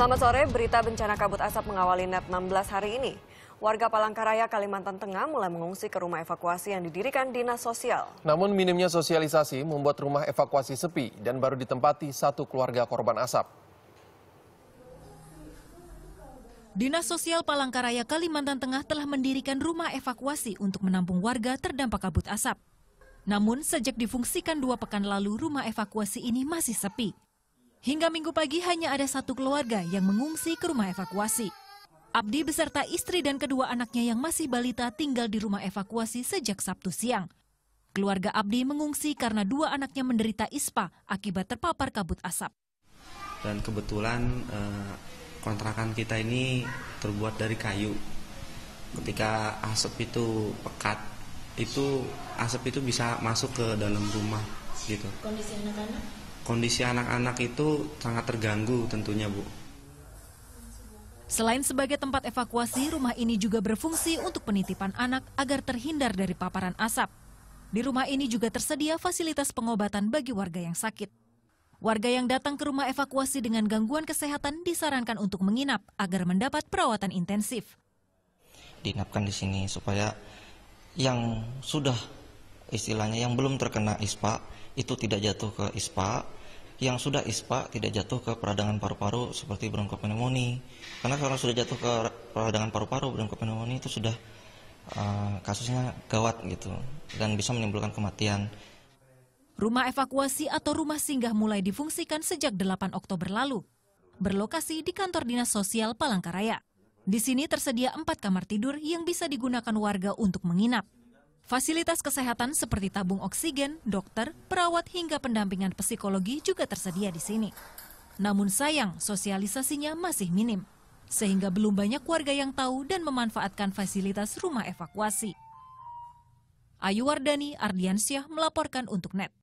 Selamat sore, berita bencana kabut asap mengawali net 16 hari ini. Warga Palangkaraya, Kalimantan Tengah mulai mengungsi ke rumah evakuasi yang didirikan Dinas Sosial. Namun minimnya sosialisasi membuat rumah evakuasi sepi dan baru ditempati satu keluarga korban asap. Dinas Sosial Palangkaraya, Kalimantan Tengah telah mendirikan rumah evakuasi untuk menampung warga terdampak kabut asap. Namun, sejak difungsikan dua pekan lalu, rumah evakuasi ini masih sepi. Hingga minggu pagi hanya ada satu keluarga yang mengungsi ke rumah evakuasi. Abdi beserta istri dan kedua anaknya yang masih balita tinggal di rumah evakuasi sejak Sabtu siang. Keluarga Abdi mengungsi karena dua anaknya menderita ispa akibat terpapar kabut asap. Dan kebetulan eh, kontrakan kita ini terbuat dari kayu. Ketika asap itu pekat, itu asap itu bisa masuk ke dalam rumah gitu. Kondisi anak-anak? kondisi anak-anak itu sangat terganggu tentunya Bu. Selain sebagai tempat evakuasi, rumah ini juga berfungsi untuk penitipan anak agar terhindar dari paparan asap. Di rumah ini juga tersedia fasilitas pengobatan bagi warga yang sakit. Warga yang datang ke rumah evakuasi dengan gangguan kesehatan disarankan untuk menginap agar mendapat perawatan intensif. Diinapkan di sini supaya yang sudah istilahnya yang belum terkena ISPA itu tidak jatuh ke ISPA yang sudah ispa tidak jatuh ke peradangan paru-paru seperti bronkopneumonia. Karena kalau sudah jatuh ke peradangan paru-paru bronkopneumonia itu sudah uh, kasusnya gawat gitu dan bisa menimbulkan kematian. Rumah evakuasi atau rumah singgah mulai difungsikan sejak 8 Oktober lalu. Berlokasi di kantor Dinas Sosial Palangkaraya. Di sini tersedia empat kamar tidur yang bisa digunakan warga untuk menginap. Fasilitas kesehatan seperti tabung oksigen, dokter, perawat hingga pendampingan psikologi juga tersedia di sini. Namun sayang, sosialisasinya masih minim, sehingga belum banyak warga yang tahu dan memanfaatkan fasilitas rumah evakuasi. Ayu Wardani Ardiansyah melaporkan untuk NET.